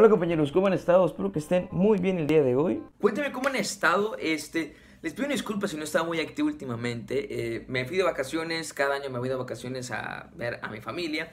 Hola compañeros, ¿cómo han estado? Espero que estén muy bien el día de hoy. Cuéntame cómo han estado, este... Les pido disculpas si no estaba muy activo últimamente. Eh, me fui de vacaciones, cada año me voy de vacaciones a ver a mi familia.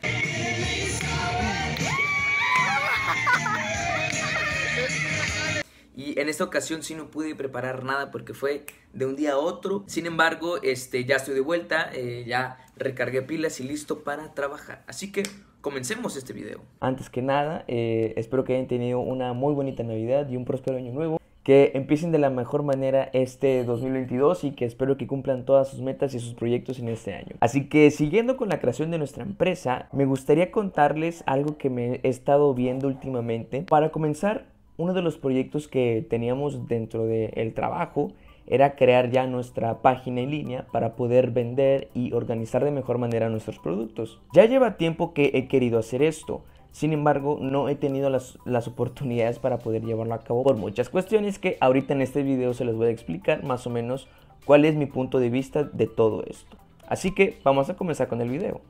Y en esta ocasión sí no pude preparar nada porque fue de un día a otro. Sin embargo, este, ya estoy de vuelta, eh, ya recargué pilas y listo para trabajar. Así que comencemos este video. Antes que nada, eh, espero que hayan tenido una muy bonita Navidad y un próspero año nuevo. Que empiecen de la mejor manera este 2022 y que espero que cumplan todas sus metas y sus proyectos en este año. Así que siguiendo con la creación de nuestra empresa, me gustaría contarles algo que me he estado viendo últimamente. Para comenzar, uno de los proyectos que teníamos dentro del trabajo era crear ya nuestra página en línea para poder vender y organizar de mejor manera nuestros productos. Ya lleva tiempo que he querido hacer esto, sin embargo no he tenido las, oportunidades para poder llevarlo a cabo por muchas cuestiones que ahorita en este video se les voy a explicar más o menos cuál es mi punto de vista de todo esto. Así que vamos a comenzar con el video.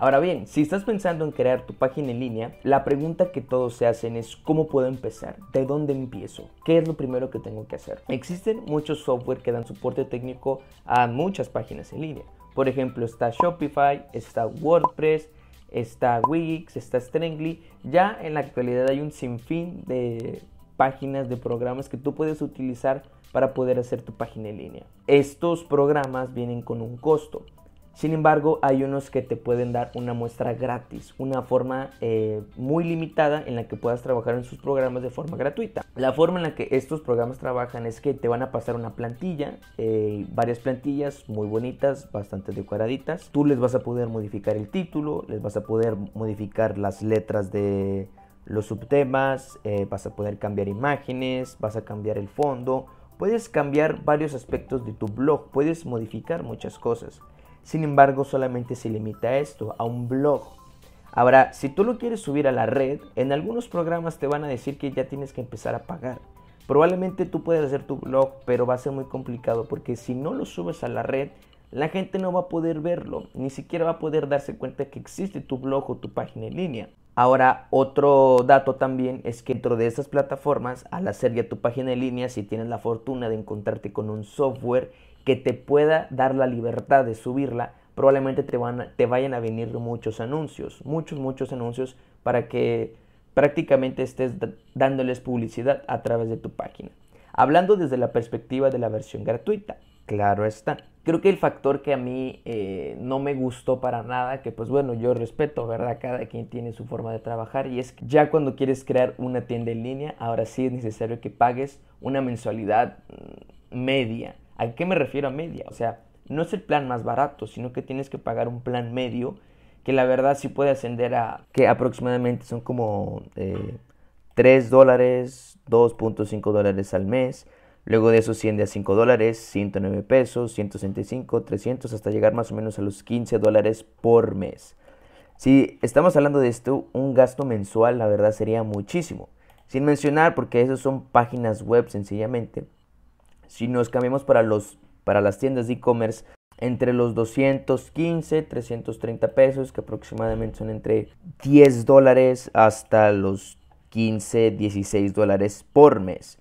Ahora bien, si estás pensando en crear tu página en línea, la pregunta que todos se hacen es ¿cómo puedo empezar? ¿De dónde empiezo? ¿Qué es lo primero que tengo que hacer? Existen muchos software que dan soporte técnico a muchas páginas en línea. Por ejemplo, está Shopify, está WordPress, está Wix, está stringly Ya en la actualidad hay un sinfín de páginas, de programas que tú puedes utilizar para poder hacer tu página en línea. Estos programas vienen con un costo. Sin embargo, hay unos que te pueden dar una muestra gratis, una forma eh, muy limitada en la que puedas trabajar en sus programas de forma gratuita. La forma en la que estos programas trabajan es que te van a pasar una plantilla, eh, varias plantillas muy bonitas, bastante decoraditas. Tú les vas a poder modificar el título, les vas a poder modificar las letras de los subtemas, eh, vas a poder cambiar imágenes, vas a cambiar el fondo. Puedes cambiar varios aspectos de tu blog, puedes modificar muchas cosas. Sin embargo, solamente se limita a esto, a un blog. Ahora, si tú lo quieres subir a la red, en algunos programas te van a decir que ya tienes que empezar a pagar. Probablemente tú puedes hacer tu blog, pero va a ser muy complicado porque si no lo subes a la red, la gente no va a poder verlo, ni siquiera va a poder darse cuenta que existe tu blog o tu página en línea. Ahora, otro dato también es que dentro de estas plataformas, al hacer ya tu página en línea, si tienes la fortuna de encontrarte con un software que te pueda dar la libertad de subirla, probablemente te, te vayan a venir muchos anuncios, muchos, muchos anuncios para que prácticamente estés dándoles publicidad a través de tu página. Hablando desde la perspectiva de la versión gratuita, Claro está. Creo que el factor que a mí eh, no me gustó para nada, que pues bueno, yo respeto, ¿verdad? Cada quien tiene su forma de trabajar y es que ya cuando quieres crear una tienda en línea, ahora sí es necesario que pagues una mensualidad mm, media. ¿A qué me refiero a media? O sea, no es el plan más barato, sino que tienes que pagar un plan medio que la verdad sí puede ascender a que aproximadamente son como eh, 3 dólares, 2.5 dólares al mes. Luego de eso asciende a 5 dólares, 109 pesos, 165, 300, hasta llegar más o menos a los 15 dólares por mes. Si estamos hablando de esto, un gasto mensual la verdad sería muchísimo. Sin mencionar, porque esas son páginas web sencillamente. Si nos cambiamos para, los, para las tiendas de e-commerce, entre los 215, 330 pesos, que aproximadamente son entre 10 dólares hasta los 15, 16 dólares por mes.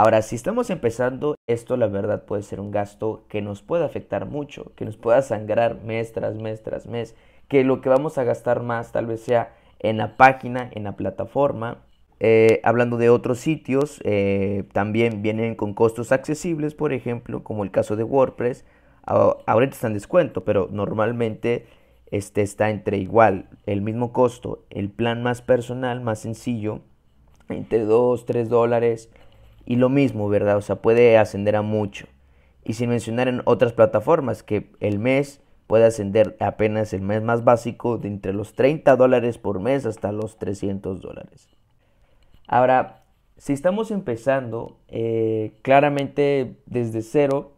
Ahora, si estamos empezando, esto la verdad puede ser un gasto que nos puede afectar mucho, que nos pueda sangrar mes tras mes tras mes, que lo que vamos a gastar más tal vez sea en la página, en la plataforma. Eh, hablando de otros sitios, eh, también vienen con costos accesibles, por ejemplo, como el caso de WordPress. Ahorita está en descuento, pero normalmente este está entre igual, el mismo costo, el plan más personal, más sencillo, entre 2, 3 dólares y lo mismo, ¿verdad? O sea, puede ascender a mucho. Y sin mencionar en otras plataformas que el mes puede ascender apenas el mes más básico de entre los 30 dólares por mes hasta los 300 dólares. Ahora, si estamos empezando, eh, claramente desde cero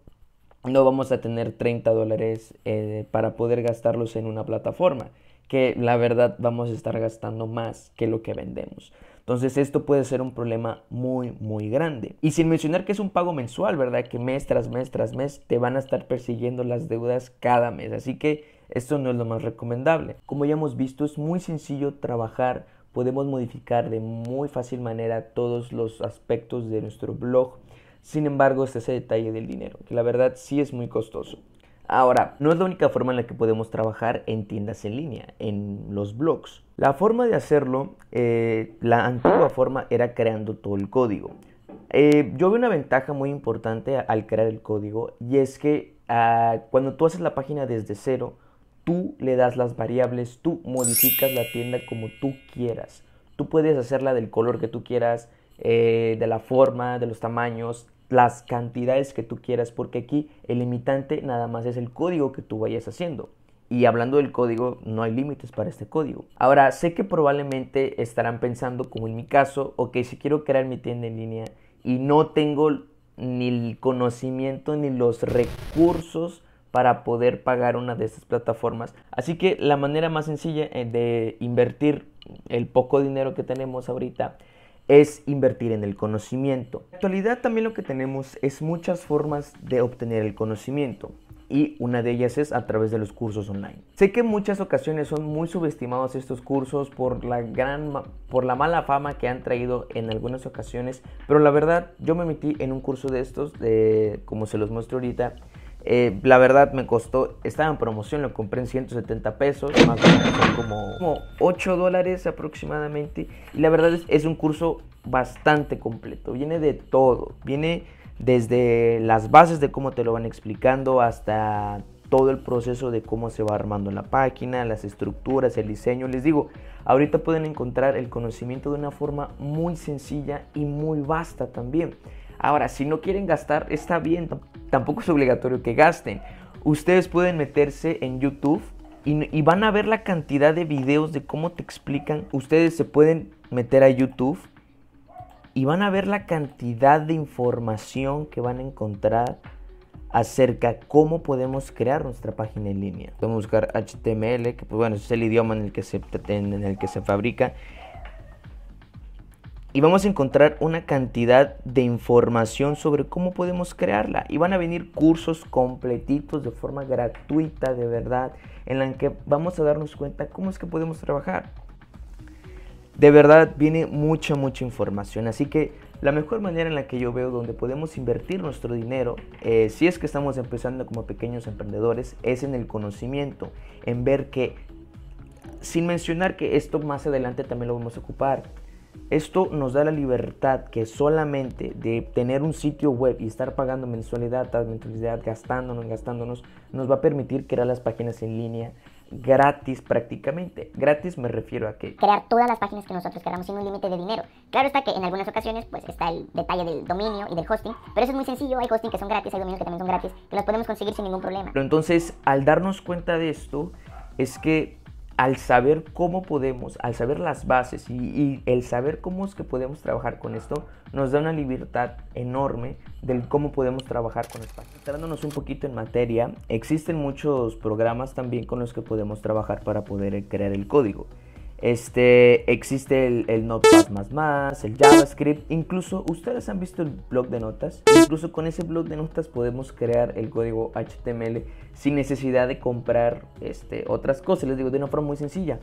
no vamos a tener 30 dólares eh, para poder gastarlos en una plataforma, que la verdad vamos a estar gastando más que lo que vendemos. Entonces esto puede ser un problema muy, muy grande. Y sin mencionar que es un pago mensual, ¿verdad? Que mes tras mes tras mes te van a estar persiguiendo las deudas cada mes. Así que esto no es lo más recomendable. Como ya hemos visto, es muy sencillo trabajar. Podemos modificar de muy fácil manera todos los aspectos de nuestro blog. Sin embargo, este es ese detalle del dinero, que la verdad sí es muy costoso. Ahora, no es la única forma en la que podemos trabajar en tiendas en línea, en los blogs. La forma de hacerlo, eh, la antigua forma era creando todo el código. Eh, yo veo una ventaja muy importante al crear el código y es que ah, cuando tú haces la página desde cero, tú le das las variables, tú modificas la tienda como tú quieras. Tú puedes hacerla del color que tú quieras, eh, de la forma, de los tamaños, las cantidades que tú quieras, porque aquí el limitante nada más es el código que tú vayas haciendo. Y hablando del código, no hay límites para este código. Ahora, sé que probablemente estarán pensando, como en mi caso, ok, si quiero crear mi tienda en línea y no tengo ni el conocimiento ni los recursos para poder pagar una de estas plataformas. Así que la manera más sencilla eh, de invertir el poco dinero que tenemos ahorita es invertir en el conocimiento. En actualidad también lo que tenemos es muchas formas de obtener el conocimiento y una de ellas es a través de los cursos online. Sé que en muchas ocasiones son muy subestimados estos cursos por la gran por la mala fama que han traído en algunas ocasiones, pero la verdad yo me metí en un curso de estos de como se los muestro ahorita eh, la verdad me costó, estaba en promoción, lo compré en 170 pesos, más o menos como, como 8 dólares aproximadamente. Y la verdad es, es un curso bastante completo, viene de todo, viene desde las bases de cómo te lo van explicando hasta todo el proceso de cómo se va armando la página, las estructuras, el diseño. Les digo, ahorita pueden encontrar el conocimiento de una forma muy sencilla y muy vasta también. Ahora, si no quieren gastar, está bien, tampoco es obligatorio que gasten. Ustedes pueden meterse en YouTube y, van a ver la cantidad de videos de cómo te explican. Ustedes se pueden meter a YouTube y van a ver la cantidad de información que van a encontrar acerca cómo podemos crear nuestra página en línea. Podemos buscar HTML, que pues, bueno, es el idioma en el que se, en el que se fabrica y vamos a encontrar una cantidad de información sobre cómo podemos crearla. Y van a venir cursos completitos de forma gratuita, de verdad, en la que vamos a darnos cuenta cómo es que podemos trabajar. De verdad, viene mucha, mucha información. Así que la mejor manera en la que yo veo donde podemos invertir nuestro dinero, eh, si es que estamos empezando como pequeños emprendedores, es en el conocimiento, en ver que, sin mencionar que esto más adelante también lo vamos a ocupar, esto nos da la libertad que solamente de tener un sitio web y estar pagando mensualidad tras gastándonos, gastándonos, nos va a permitir crear las páginas en línea gratis prácticamente. Gratis me refiero a que... Crear todas las páginas que nosotros queramos sin un límite de dinero. Claro está que en algunas ocasiones pues está el detalle del dominio y del hosting, pero eso es muy sencillo, hay hosting que son gratis, hay dominios que también son gratis, que los podemos conseguir sin ningún problema. Pero entonces, al darnos cuenta de esto, es que al saber cómo podemos, al saber las bases y, el saber cómo es que podemos trabajar con esto, nos da una libertad enorme del cómo podemos trabajar con España. Entrándonos un poquito en materia, existen muchos programas también con los que podemos trabajar para poder crear el código. Este, existe el, el Notepad++, el JavaScript, incluso ustedes han visto el blog de notas, incluso con ese blog de notas podemos crear el código HTML sin necesidad de comprar este, otras cosas, les digo de una forma muy sencilla.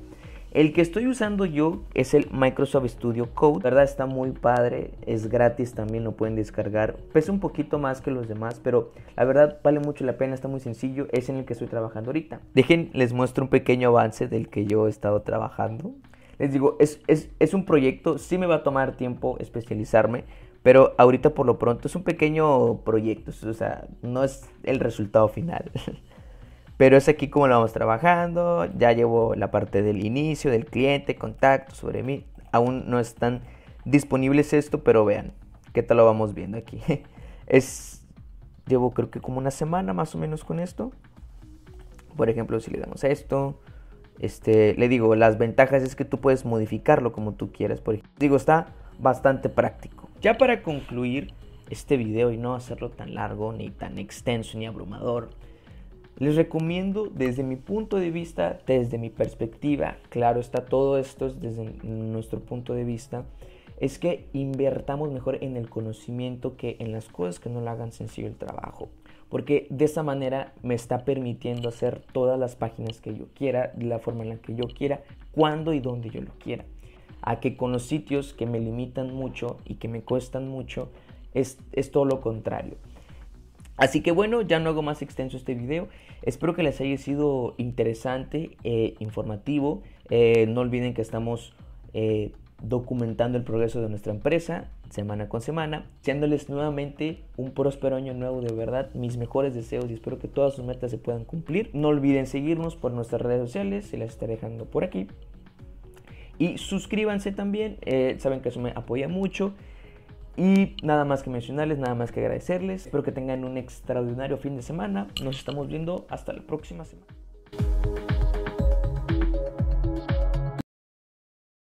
El que estoy usando yo es el Microsoft Studio Code, ¿verdad? Está muy padre, es gratis también, lo pueden descargar. Pesa un poquito más que los demás, pero la verdad vale mucho la pena, está muy sencillo, es en el que estoy trabajando ahorita. Dejen, les muestro un pequeño avance del que yo he estado trabajando. Les digo, es, es un proyecto, sí me va a tomar tiempo especializarme, pero ahorita por lo pronto es un pequeño proyecto, o sea, no es el resultado final. Pero es aquí como lo vamos trabajando. Ya llevo la parte del inicio, del cliente, contacto sobre mí. Aún no están disponibles esto, pero vean qué tal lo vamos viendo aquí. Es, llevo creo que como una semana más o menos con esto. Por ejemplo, si le damos esto, este, le digo, las ventajas es que tú puedes modificarlo como tú quieras. Por ejemplo, digo, está bastante práctico. Ya para concluir este video y no hacerlo tan largo, ni tan extenso, ni abrumador les recomiendo desde mi punto de vista, desde mi perspectiva, claro está todo esto desde nuestro punto de vista, es que invertamos mejor en el conocimiento que en las cosas que no le hagan sencillo el trabajo. Porque de esa manera me está permitiendo hacer todas las páginas que yo quiera, de la forma en la que yo quiera, cuando y donde yo lo quiera. A que con los sitios que me limitan mucho y que me cuestan mucho, es, es todo lo contrario Así que bueno, ya no hago más extenso este video. Espero que les haya sido interesante, e informativo. Eh, no olviden que estamos eh, documentando el progreso de nuestra empresa semana con semana, siéndoles nuevamente un próspero año nuevo de verdad, mis mejores deseos y espero que todas sus metas se puedan cumplir. No olviden seguirnos por nuestras redes sociales, se las estaré dejando por aquí. Y suscríbanse también, saben que eso me apoya mucho. Y nada más que mencionarles, nada más que agradecerles. Espero que tengan un extraordinario fin de semana. Nos estamos viendo hasta la próxima semana.